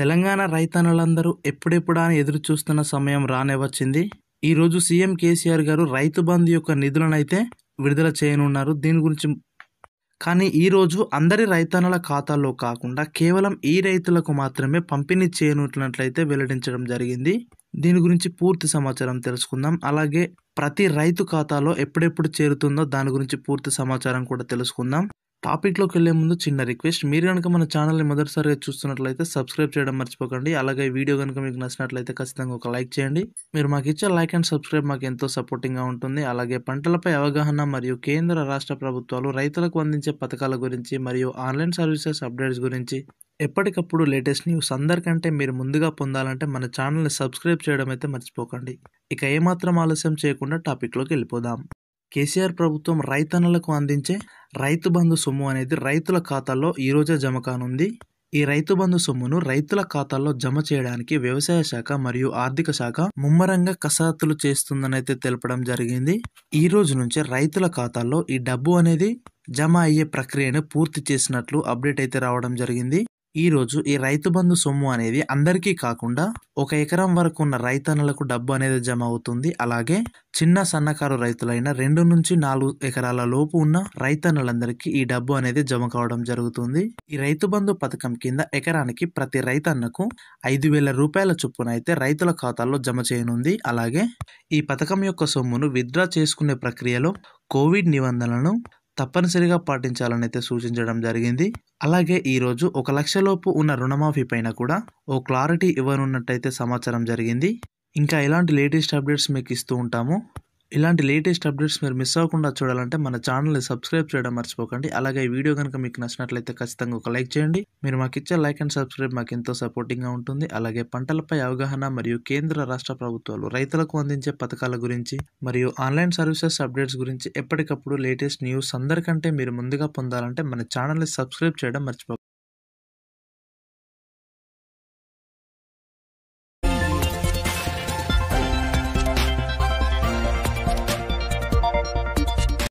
తెలంగాణ రైతన్నులందరూ ఎప్పుడెప్పుడా అని ఎదురు చూస్తున్న సమయం రానే వచ్చింది ఈ రోజు సీఎం కేసీఆర్ గారు రైతు బంధు యొక్క నిధులను అయితే విడుదల చేయనున్నారు దీని గురించి కానీ ఈరోజు అందరి రైతన్నుల ఖాతాల్లో కాకుండా కేవలం ఈ రైతులకు మాత్రమే పంపిణీ చేయనున్నట్లయితే వెల్లడించడం జరిగింది దీని గురించి పూర్తి సమాచారం తెలుసుకుందాం అలాగే ప్రతి రైతు ఖాతాలో ఎప్పుడెప్పుడు చేరుతుందో దాని గురించి పూర్తి సమాచారం కూడా తెలుసుకుందాం టాపిక్లోకి వెళ్ళే ముందు చిన్న రిక్వెస్ట్ మీరు కనుక మన ని మొదటిసారిగా చూస్తున్నట్లయితే సబ్స్క్రైబ్ చేయడం మర్చిపోకండి అలాగే వీడియో కనుక మీకు నచ్చినట్లయితే ఖచ్చితంగా ఒక లైక్ చేయండి మీరు మాకు ఇచ్చే లైక్ అండ్ సబ్స్క్రైబ్ మాకు ఎంతో సపోర్టింగ్గా ఉంటుంది అలాగే పంటలపై అవగాహన మరియు కేంద్ర రాష్ట్ర ప్రభుత్వాలు రైతులకు అందించే పథకాల గురించి మరియు ఆన్లైన్ సర్వీసెస్ అప్డేట్స్ గురించి ఎప్పటికప్పుడు లేటెస్ట్ న్యూస్ అందరికంటే మీరు ముందుగా పొందాలంటే మన ఛానల్ని సబ్స్క్రైబ్ చేయడం అయితే మర్చిపోకండి ఇక ఏమాత్రం ఆలస్యం చేయకుండా టాపిక్లోకి వెళ్ళిపోదాం కేసీఆర్ ప్రభుత్వం రైతన్నలకు అందించే రైతు బంధు సొమ్ము అనేది రైతుల ఖాతాల్లో ఈరోజే జమ కానుంది ఈ రైతు బంధు సొమ్మును రైతుల ఖాతాల్లో జమ చేయడానికి వ్యవసాయ శాఖ మరియు ఆర్థిక శాఖ ముమ్మరంగా కసరత్తులు చేస్తుందనైతే తెలపడం జరిగింది ఈ రోజు నుంచే రైతుల ఖాతాల్లో ఈ డబ్బు అనేది జమ అయ్యే ప్రక్రియను పూర్తి చేసినట్లు అప్డేట్ అయితే రావడం జరిగింది ఈరోజు ఈ రైతు బంధు సొమ్ము అనేది అందరికీ కాకుండా ఒక ఎకరం వరకు ఉన్న రైతన్నలకు డబ్బు అనేది జమ అవుతుంది అలాగే చిన్న సన్నకారు రైతులైన రెండు నుంచి నాలుగు ఎకరాల లోపు ఉన్న రైతన్నలందరికీ ఈ డబ్బు అనేది జమ కావడం జరుగుతుంది ఈ రైతు బంధు పథకం కింద ఎకరానికి ప్రతి రైతన్నకు ఐదు వేల రూపాయల చొప్పున అయితే రైతుల ఖాతాల్లో జమ చేయనుంది అలాగే ఈ పథకం యొక్క సొమ్మును విత్డ్రా చేసుకునే ప్రక్రియలో కోవిడ్ నిబంధనలను తప్పనిసరిగా పాటించాలని అయితే సూచించడం జరిగింది అలాగే ఈరోజు ఒక లక్షలోపు ఉన్న రుణమాఫీ పైన కూడా ఓ క్లారిటీ ఇవ్వనున్నట్టయితే సమాచారం జరిగింది ఇంకా ఇలాంటి లేటెస్ట్ అప్డేట్స్ మీకు ఇస్తూ ఉంటాము ఇలాంటి లేటెస్ట్ అప్డేట్స్ మీరు మిస్ అవ్వకుండా చూడాలంటే మన ఛానల్ని సబ్స్క్రైబ్ చేయడం మర్చిపోకండి అలాగే ఈ వీడియో కనుక మీకు నచ్చినట్లయితే ఖచ్చితంగా ఒక లైక్ చేయండి మీరు మాకు ఇచ్చే లైక్ అండ్ సబ్స్క్రైబ్ మాకు ఎంతో సపోర్టింగ్గా ఉంటుంది అలాగే పంటలపై అవగాహన మరియు కేంద్ర రాష్ట్ర ప్రభుత్వాలు రైతులకు అందించే పథకాల గురించి మరియు ఆన్లైన్ సర్వీసెస్ అప్డేట్స్ గురించి ఎప్పటికప్పుడు లేటెస్ట్ న్యూస్ అందరికంటే మీరు ముందుగా పొందాలంటే మన ఛానల్ని సబ్స్క్రైబ్ చేయడం మర్చిపోకండి